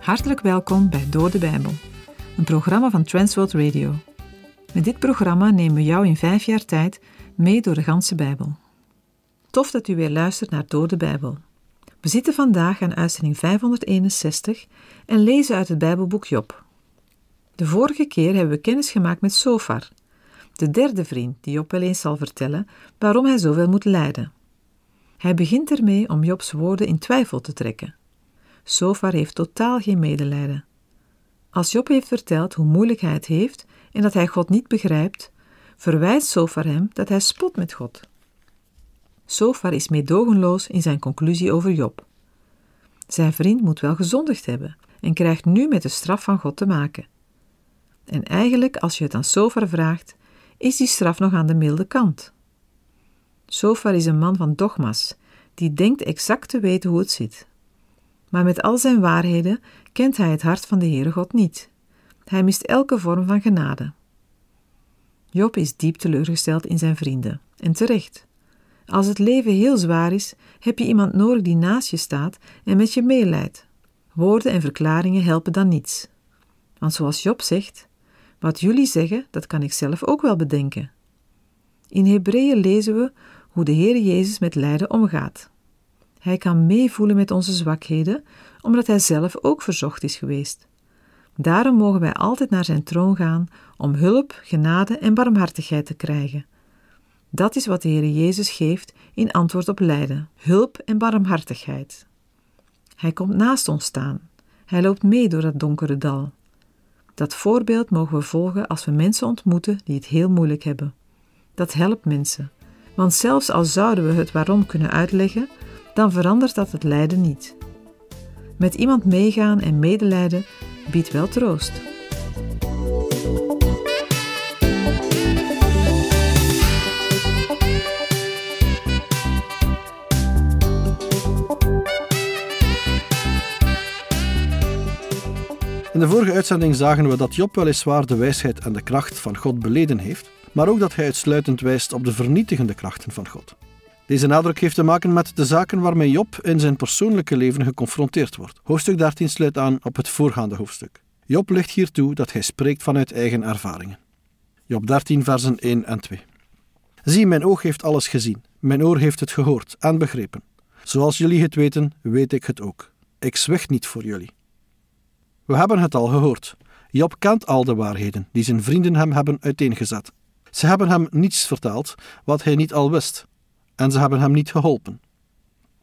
Hartelijk welkom bij Door de Bijbel, een programma van Transworld Radio. Met dit programma nemen we jou in vijf jaar tijd mee door de ganse Bijbel. Tof dat u weer luistert naar Door de Bijbel. We zitten vandaag aan uitzending 561 en lezen uit het Bijbelboek Job. De vorige keer hebben we kennis gemaakt met Sofar, de derde vriend die Job wel eens zal vertellen waarom hij zoveel moet lijden. Hij begint ermee om Jobs woorden in twijfel te trekken. Sofar heeft totaal geen medelijden. Als Job heeft verteld hoe moeilijk hij het heeft en dat hij God niet begrijpt, verwijst Sofar hem dat hij spot met God. Sofar is meedogenloos in zijn conclusie over Job. Zijn vriend moet wel gezondigd hebben en krijgt nu met de straf van God te maken. En eigenlijk, als je het aan Sofar vraagt, is die straf nog aan de milde kant. Sofar is een man van dogma's, die denkt exact te weten hoe het zit. Maar met al zijn waarheden kent hij het hart van de Heere God niet. Hij mist elke vorm van genade. Job is diep teleurgesteld in zijn vrienden, en terecht. Als het leven heel zwaar is, heb je iemand nodig die naast je staat en met je meeleidt. Woorden en verklaringen helpen dan niets. Want zoals Job zegt, wat jullie zeggen, dat kan ik zelf ook wel bedenken. In Hebreeën lezen we hoe de Heer Jezus met lijden omgaat. Hij kan meevoelen met onze zwakheden, omdat hij zelf ook verzocht is geweest. Daarom mogen wij altijd naar zijn troon gaan om hulp, genade en barmhartigheid te krijgen. Dat is wat de Heer Jezus geeft in antwoord op lijden: hulp en barmhartigheid. Hij komt naast ons staan. Hij loopt mee door dat donkere dal. Dat voorbeeld mogen we volgen als we mensen ontmoeten die het heel moeilijk hebben. Dat helpt mensen. Want zelfs al zouden we het waarom kunnen uitleggen, dan verandert dat het lijden niet. Met iemand meegaan en medelijden biedt wel troost. In de vorige uitzending zagen we dat Job weliswaar de wijsheid en de kracht van God beleden heeft, maar ook dat hij uitsluitend wijst op de vernietigende krachten van God. Deze nadruk heeft te maken met de zaken waarmee Job in zijn persoonlijke leven geconfronteerd wordt. Hoofdstuk 13 sluit aan op het voorgaande hoofdstuk. Job legt hiertoe dat hij spreekt vanuit eigen ervaringen. Job 13, versen 1 en 2. Zie, mijn oog heeft alles gezien, mijn oor heeft het gehoord en begrepen. Zoals jullie het weten, weet ik het ook. Ik zwicht niet voor jullie. We hebben het al gehoord. Job kent al de waarheden die zijn vrienden hem hebben uiteengezet. Ze hebben hem niets verteld wat hij niet al wist, en ze hebben hem niet geholpen.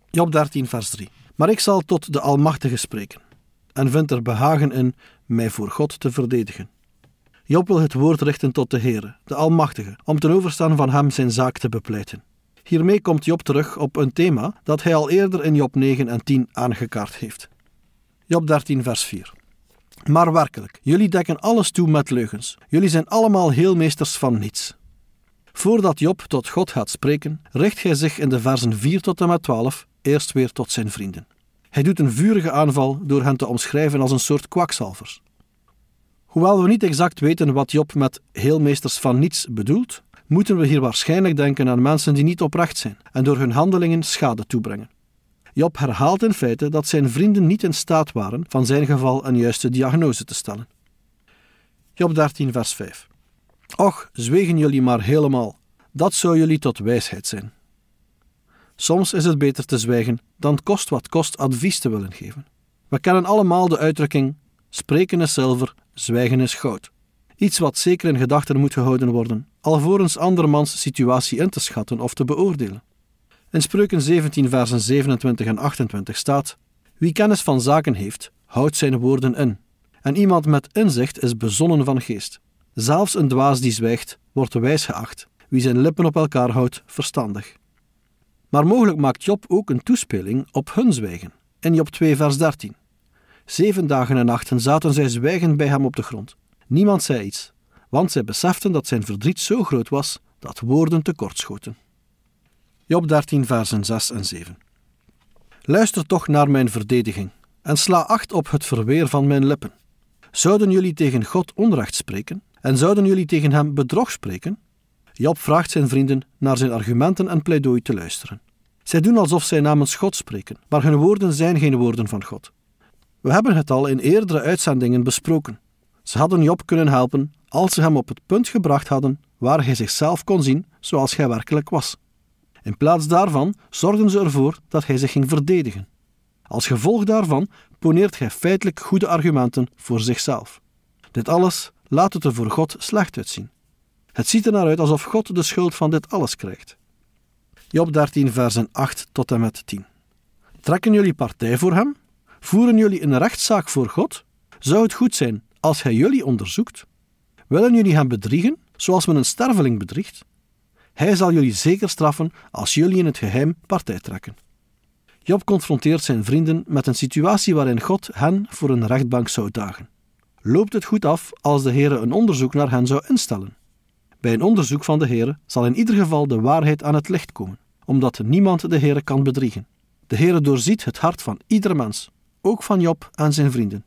Job 13, vers 3. Maar ik zal tot de Almachtige spreken, en vind er behagen in mij voor God te verdedigen. Job wil het woord richten tot de Heere, de Almachtige, om ten overstaan van hem zijn zaak te bepleiten. Hiermee komt Job terug op een thema dat hij al eerder in Job 9 en 10 aangekaart heeft. Job 13, vers 4. Maar werkelijk, jullie dekken alles toe met leugens. Jullie zijn allemaal heelmeesters van niets. Voordat Job tot God gaat spreken, richt hij zich in de versen 4 tot en met 12 eerst weer tot zijn vrienden. Hij doet een vurige aanval door hen te omschrijven als een soort kwakzalvers. Hoewel we niet exact weten wat Job met heelmeesters van niets bedoelt, moeten we hier waarschijnlijk denken aan mensen die niet oprecht zijn en door hun handelingen schade toebrengen. Job herhaalt in feite dat zijn vrienden niet in staat waren van zijn geval een juiste diagnose te stellen. Job 13, vers 5. Och, zwegen jullie maar helemaal. Dat zou jullie tot wijsheid zijn. Soms is het beter te zwijgen dan kost wat kost advies te willen geven. We kennen allemaal de uitdrukking: spreken is zilver, zwijgen is goud. Iets wat zeker in gedachten moet gehouden worden, alvorens andermans situatie in te schatten of te beoordelen. In Spreuken 17, versen 27 en 28 staat: Wie kennis van zaken heeft, houdt zijn woorden in. En iemand met inzicht is bezonnen van geest. Zelfs een dwaas die zwijgt, wordt wijs geacht. Wie zijn lippen op elkaar houdt, verstandig. Maar mogelijk maakt Job ook een toespeling op hun zwijgen. In Job 2, vers 13. Zeven dagen en nachten zaten zij zwijgend bij hem op de grond. Niemand zei iets, want zij beseften dat zijn verdriet zo groot was dat woorden tekortschoten. Job 13, versen 6 en 7. Luister toch naar mijn verdediging en sla acht op het verweer van mijn lippen. Zouden jullie tegen God onrecht spreken en zouden jullie tegen hem bedrog spreken? Job vraagt zijn vrienden naar zijn argumenten en pleidooi te luisteren. Zij doen alsof zij namens God spreken, maar hun woorden zijn geen woorden van God. We hebben het al in eerdere uitzendingen besproken. Ze hadden Job kunnen helpen als ze hem op het punt gebracht hadden waar hij zichzelf kon zien zoals hij werkelijk was. In plaats daarvan zorgden ze ervoor dat hij zich ging verdedigen. Als gevolg daarvan poneert hij feitelijk goede argumenten voor zichzelf. Dit alles laat het er voor God slecht uitzien. Het ziet er naar uit alsof God de schuld van dit alles krijgt. Job 13, versen 8 tot en met 10. Trekken jullie partij voor hem? Voeren jullie een rechtszaak voor God? Zou het goed zijn als hij jullie onderzoekt? Willen jullie hem bedriegen, zoals men een sterveling bedriegt? Hij zal jullie zeker straffen als jullie in het geheim partij trekken. Job confronteert zijn vrienden met een situatie waarin God hen voor een rechtbank zou dagen. Loopt het goed af als de Heere een onderzoek naar hen zou instellen? Bij een onderzoek van de Heere zal in ieder geval de waarheid aan het licht komen, omdat niemand de Heere kan bedriegen. De Heere doorziet het hart van ieder mens, ook van Job en zijn vrienden.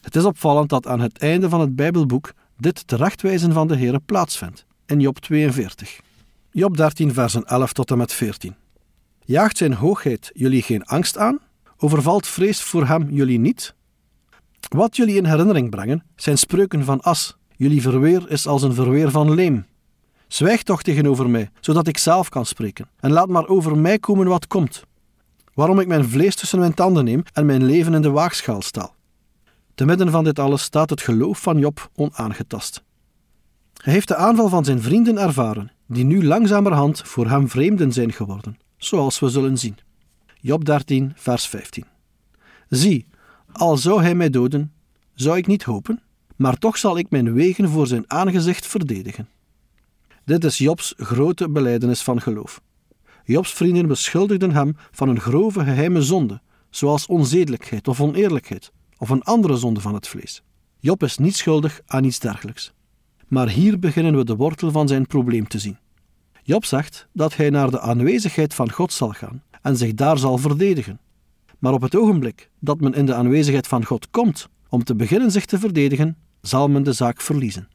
Het is opvallend dat aan het einde van het Bijbelboek dit terechtwijzen van de Heere plaatsvindt, in Job 42. Job 13, versen 11 tot en met 14. Jaagt zijn hoogheid jullie geen angst aan? Overvalt vrees voor hem jullie niet? Wat jullie in herinnering brengen, zijn spreuken van as. Jullie verweer is als een verweer van leem. Zwijg toch tegenover mij, zodat ik zelf kan spreken, en laat maar over mij komen wat komt. Waarom ik mijn vlees tussen mijn tanden neem en mijn leven in de waagschaal stel. Te midden van dit alles staat het geloof van Job onaangetast. Hij heeft de aanval van zijn vrienden ervaren die nu langzamerhand voor hem vreemden zijn geworden, zoals we zullen zien. Job 13, vers 15. Zie, al zou hij mij doden, zou ik niet hopen, maar toch zal ik mijn wegen voor zijn aangezicht verdedigen. Dit is Jobs grote beleidenis van geloof. Jobs vrienden beschuldigden hem van een grove geheime zonde, zoals onzedelijkheid of oneerlijkheid, of een andere zonde van het vlees. Job is niet schuldig aan iets dergelijks maar hier beginnen we de wortel van zijn probleem te zien. Job zegt dat hij naar de aanwezigheid van God zal gaan en zich daar zal verdedigen. Maar op het ogenblik dat men in de aanwezigheid van God komt om te beginnen zich te verdedigen, zal men de zaak verliezen.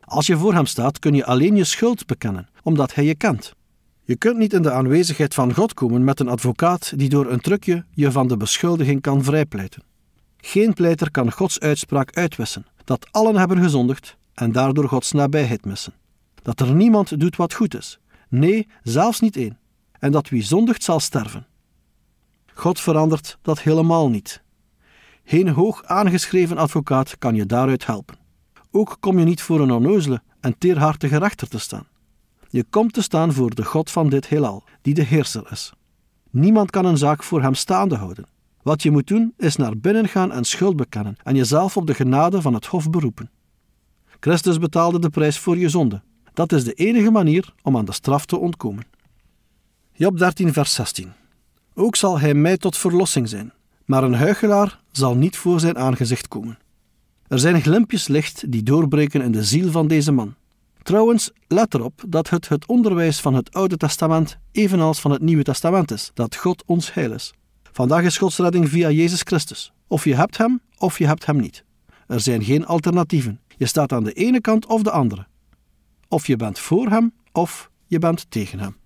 Als je voor hem staat, kun je alleen je schuld bekennen, omdat hij je kent. Je kunt niet in de aanwezigheid van God komen met een advocaat die door een trucje je van de beschuldiging kan vrijpleiten. Geen pleiter kan Gods uitspraak uitwissen dat allen hebben gezondigd en daardoor Gods nabijheid missen. Dat er niemand doet wat goed is, nee, zelfs niet één, en dat wie zondigt zal sterven. God verandert dat helemaal niet. Geen hoog aangeschreven advocaat kan je daaruit helpen. Ook kom je niet voor een onnozele en teerhartige rechter te staan. Je komt te staan voor de God van dit heelal, die de heerser is. Niemand kan een zaak voor hem staande houden. Wat je moet doen is naar binnen gaan en schuld bekennen en jezelf op de genade van het Hof beroepen. Christus betaalde de prijs voor je zonde. Dat is de enige manier om aan de straf te ontkomen. Job 13, vers 16. Ook zal hij mij tot verlossing zijn, maar een huichelaar zal niet voor zijn aangezicht komen. Er zijn glimpjes licht die doorbreken in de ziel van deze man. Trouwens, let erop dat het het onderwijs van het Oude Testament evenals van het Nieuwe Testament is, dat God ons heil is. Vandaag is Gods redding via Jezus Christus. Of je hebt Hem, of je hebt Hem niet. Er zijn geen alternatieven. Je staat aan de ene kant of de andere. Of je bent voor hem of je bent tegen hem.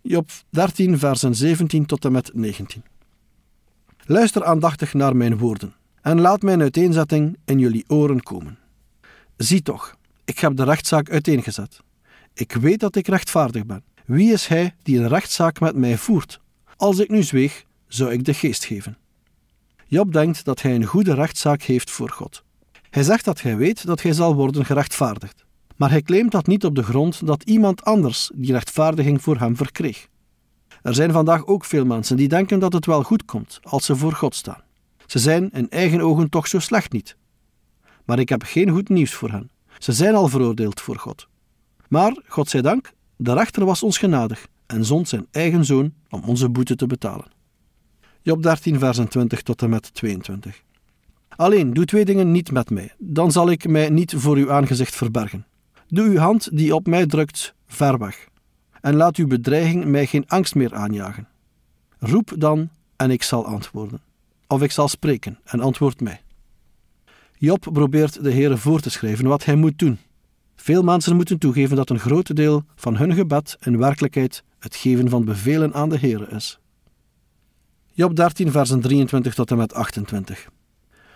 Job 13, versen 17 tot en met 19. Luister aandachtig naar mijn woorden en laat mijn uiteenzetting in jullie oren komen. Zie toch, ik heb de rechtszaak uiteengezet. Ik weet dat ik rechtvaardig ben. Wie is hij die een rechtszaak met mij voert? Als ik nu zweeg, zou ik de geest geven. Job denkt dat hij een goede rechtszaak heeft voor God. Hij zegt dat Gij weet dat Gij zal worden gerechtvaardigd. Maar hij claimt dat niet op de grond dat iemand anders die rechtvaardiging voor hem verkreeg. Er zijn vandaag ook veel mensen die denken dat het wel goed komt als ze voor God staan. Ze zijn in eigen ogen toch zo slecht niet. Maar ik heb geen goed nieuws voor hen. Ze zijn al veroordeeld voor God. Maar, God zij dank, de was ons genadig en zond zijn eigen zoon om onze boete te betalen. Job 13, versen 20 tot en met 22. Alleen, doe twee dingen niet met mij, dan zal ik mij niet voor uw aangezicht verbergen. Doe uw hand die op mij drukt ver weg, en laat uw bedreiging mij geen angst meer aanjagen. Roep dan, en ik zal antwoorden. Of ik zal spreken, en antwoord mij. Job probeert de Heere voor te schrijven wat hij moet doen. Veel mensen moeten toegeven dat een groot deel van hun gebed in werkelijkheid het geven van bevelen aan de Heere is. Job 13, versen 23 tot en met 28.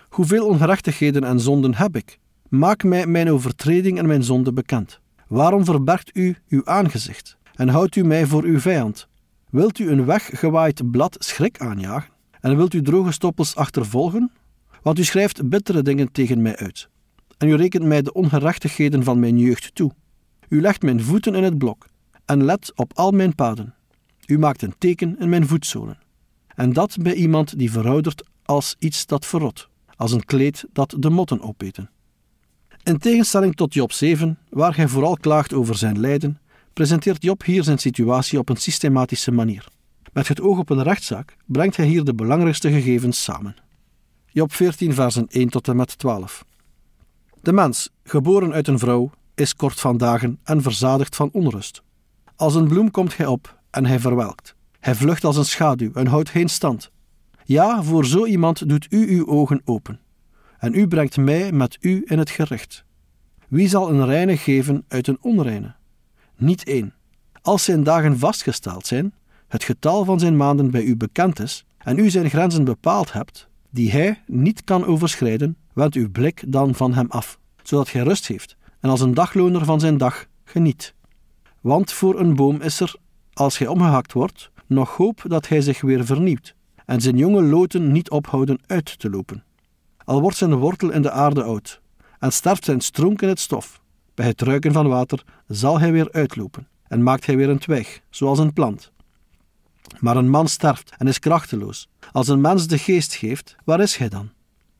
Hoeveel ongerechtigheden en zonden heb ik? Maak mij mijn overtreding en mijn zonde bekend. Waarom verbergt u uw aangezicht en houdt u mij voor uw vijand? Wilt u een weggewaaid blad schrik aanjagen? En wilt u droge stoppels achtervolgen? Want u schrijft bittere dingen tegen mij uit. En u rekent mij de ongerechtigheden van mijn jeugd toe. U legt mijn voeten in het blok en let op al mijn paden. U maakt een teken in mijn voetzolen. En dat bij iemand die veroudert als iets dat verrot als een kleed dat de motten opeten. In tegenstelling tot Job 7, waar hij vooral klaagt over zijn lijden, presenteert Job hier zijn situatie op een systematische manier. Met het oog op een rechtszaak brengt hij hier de belangrijkste gegevens samen. Job 14, versen 1 tot en met 12. De mens, geboren uit een vrouw, is kort van dagen en verzadigd van onrust. Als een bloem komt hij op en hij verwelkt. Hij vlucht als een schaduw en houdt geen stand. Ja, voor zo iemand doet u uw ogen open. En u brengt mij met u in het gerecht. Wie zal een reine geven uit een onreine? Niet één. Als zijn dagen vastgesteld zijn, het getal van zijn maanden bij u bekend is en u zijn grenzen bepaald hebt, die hij niet kan overschrijden, wendt uw blik dan van hem af, zodat gij rust heeft en als een dagloner van zijn dag geniet. Want voor een boom is er, als hij omgehakt wordt, nog hoop dat hij zich weer vernieuwt en zijn jonge loten niet ophouden uit te lopen. Al wordt zijn wortel in de aarde oud en sterft zijn stronk in het stof, bij het ruiken van water zal hij weer uitlopen en maakt hij weer een twijg, zoals een plant. Maar een man sterft en is krachteloos. Als een mens de geest geeft, waar is hij dan?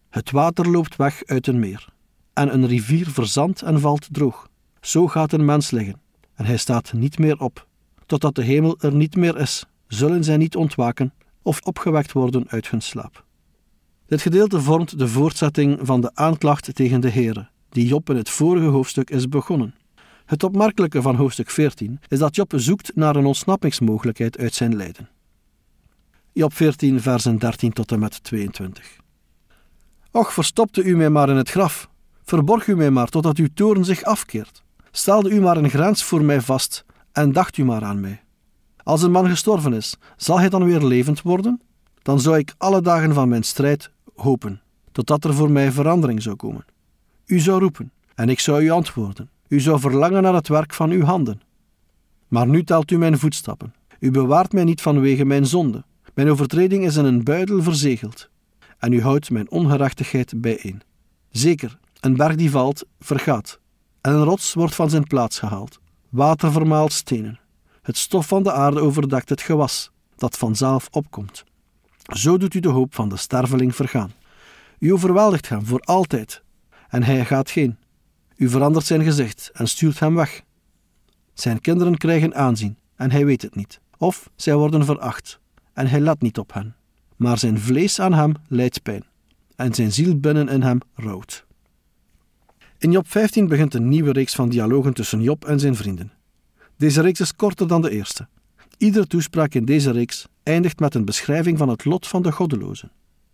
Het water loopt weg uit een meer, en een rivier verzandt en valt droog. Zo gaat een mens liggen, en hij staat niet meer op. Totdat de hemel er niet meer is, zullen zij niet ontwaken of opgewekt worden uit hun slaap. Dit gedeelte vormt de voortzetting van de aanklacht tegen de Heere, die Job in het vorige hoofdstuk is begonnen. Het opmerkelijke van hoofdstuk 14 is dat Job zoekt naar een ontsnappingsmogelijkheid uit zijn lijden. Job 14, versen 13 tot en met 22. Och, verstopte u mij maar in het graf, verborg u mij maar totdat uw toorn zich afkeert. Stelde u maar een grens voor mij vast en dacht u maar aan mij. Als een man gestorven is, zal hij dan weer levend worden? Dan zou ik alle dagen van mijn strijd hopen, totdat er voor mij verandering zou komen. U zou roepen, en ik zou u antwoorden. U zou verlangen naar het werk van uw handen. Maar nu telt u mijn voetstappen. U bewaart mij niet vanwege mijn zonde. Mijn overtreding is in een buidel verzegeld. En u houdt mijn ongerechtigheid bijeen. Zeker, een berg die valt, vergaat. En een rots wordt van zijn plaats gehaald. Water vermaalt stenen. Het stof van de aarde overdekt het gewas, dat vanzelf opkomt. Zo doet u de hoop van de sterveling vergaan. U overweldigt hem voor altijd, en hij gaat geen. U verandert zijn gezicht en stuurt hem weg. Zijn kinderen krijgen aanzien, en hij weet het niet. Of zij worden veracht, en hij let niet op hen. Maar zijn vlees aan hem leidt pijn, en zijn ziel binnen in hem rood. In Job 15 begint een nieuwe reeks van dialogen tussen Job en zijn vrienden. Deze reeks is korter dan de eerste. Iedere toespraak in deze reeks eindigt met een beschrijving van het lot van de goddelozen.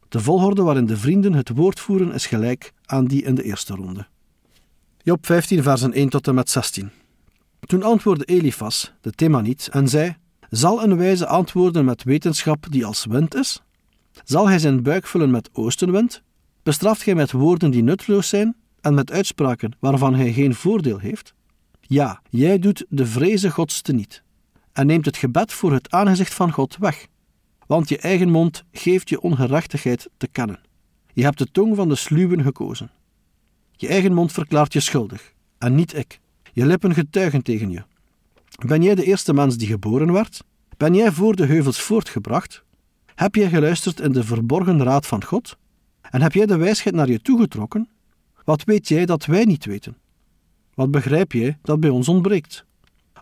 De volgorde waarin de vrienden het woord voeren is gelijk aan die in de eerste ronde. Job 15, versen 1 tot en met 16. Toen antwoordde Elifas, de Themaniet, en zei: Zal een wijze antwoorden met wetenschap die als wind is? Zal hij zijn buik vullen met oostenwind? Bestraft gij met woorden die nutteloos zijn en met uitspraken waarvan hij geen voordeel heeft? Ja, jij doet de vreze Gods niet en neemt het gebed voor het aangezicht van God weg, want je eigen mond geeft je ongerechtigheid te kennen. Je hebt de tong van de sluwen gekozen. Je eigen mond verklaart je schuldig, en niet ik. Je lippen getuigen tegen je. Ben jij de eerste mens die geboren werd? Ben jij voor de heuvels voortgebracht? Heb jij geluisterd in de verborgen raad van God? En heb jij de wijsheid naar je toegetrokken? Wat weet jij dat wij niet weten? Wat begrijp je dat bij ons ontbreekt?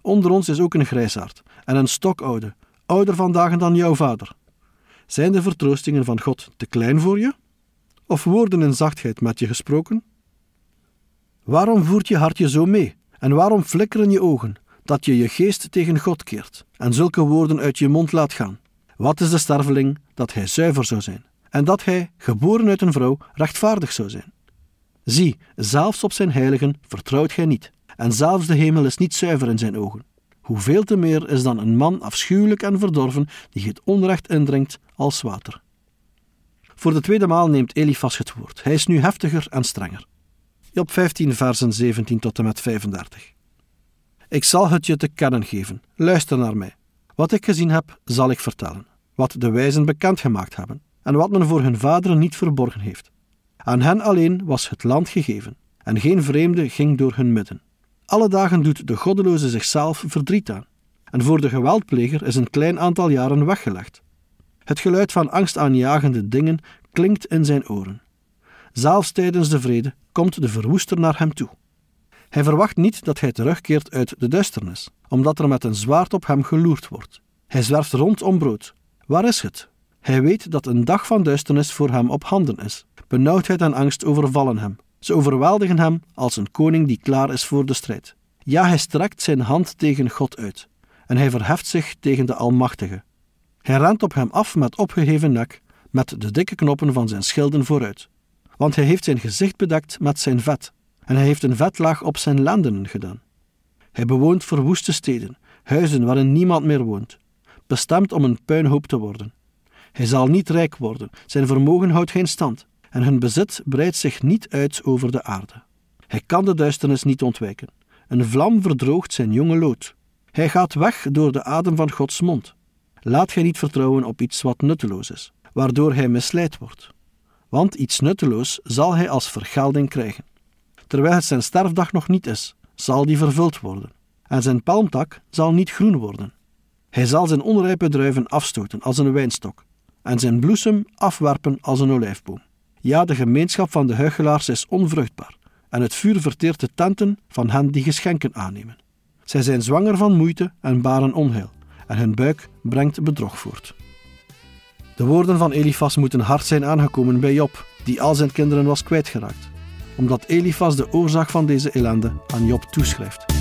Onder ons is ook een grijsaard en een stokoude, ouder vandaag dan jouw vader. Zijn de vertroostingen van God te klein voor je? Of woorden in zachtheid met je gesproken? Waarom voert je hart je zo mee? En waarom flikkeren je ogen dat je je geest tegen God keert en zulke woorden uit je mond laat gaan? Wat is de sterveling dat hij zuiver zou zijn en dat hij, geboren uit een vrouw, rechtvaardig zou zijn? Zie, zelfs op zijn heiligen vertrouwt gij niet, en zelfs de hemel is niet zuiver in zijn ogen. Hoeveel te meer is dan een man afschuwelijk en verdorven die het onrecht indringt als water. Voor de tweede maal neemt Elifas het woord. Hij is nu heftiger en strenger. Job 15, versen 17 tot en met 35. Ik zal het je te kennen geven. Luister naar mij. Wat ik gezien heb, zal ik vertellen. Wat de wijzen bekendgemaakt hebben. En wat men voor hun vaderen niet verborgen heeft aan hen alleen was het land gegeven, en geen vreemde ging door hun midden. Alle dagen doet de goddeloze zichzelf verdriet aan, en voor de geweldpleger is een klein aantal jaren weggelegd. Het geluid van angstaanjagende dingen klinkt in zijn oren. Zelfs tijdens de vrede komt de verwoester naar hem toe. Hij verwacht niet dat hij terugkeert uit de duisternis, omdat er met een zwaard op hem geloerd wordt. Hij zwerft rond om brood. Waar is het? Hij weet dat een dag van duisternis voor hem op handen is. Benauwdheid en angst overvallen hem. Ze overweldigen hem als een koning die klaar is voor de strijd. Ja, hij strekt zijn hand tegen God uit en hij verheft zich tegen de Almachtige. Hij rent op hem af met opgeheven nek, met de dikke knoppen van zijn schilden vooruit. Want hij heeft zijn gezicht bedekt met zijn vet en hij heeft een vetlaag op zijn landen gedaan. Hij bewoont verwoeste steden, huizen waarin niemand meer woont, bestemd om een puinhoop te worden. Hij zal niet rijk worden, zijn vermogen houdt geen stand en hun bezit breidt zich niet uit over de aarde. Hij kan de duisternis niet ontwijken. Een vlam verdroogt zijn jonge lood. Hij gaat weg door de adem van Gods mond. Laat gij niet vertrouwen op iets wat nutteloos is, waardoor hij misleid wordt. Want iets nutteloos zal hij als vergelding krijgen. Terwijl het zijn sterfdag nog niet is, zal die vervuld worden. En zijn palmtak zal niet groen worden. Hij zal zijn onrijpe druiven afstoten als een wijnstok en zijn bloesem afwerpen als een olijfboom. Ja, de gemeenschap van de huichelaars is onvruchtbaar, en het vuur verteert de tenten van hen die geschenken aannemen. Zij zijn zwanger van moeite en baren onheil, en hun buik brengt bedrog voort. De woorden van Elifas moeten hard zijn aangekomen bij Job, die al zijn kinderen was kwijtgeraakt, omdat Elifas de oorzaak van deze ellende aan Job toeschrijft.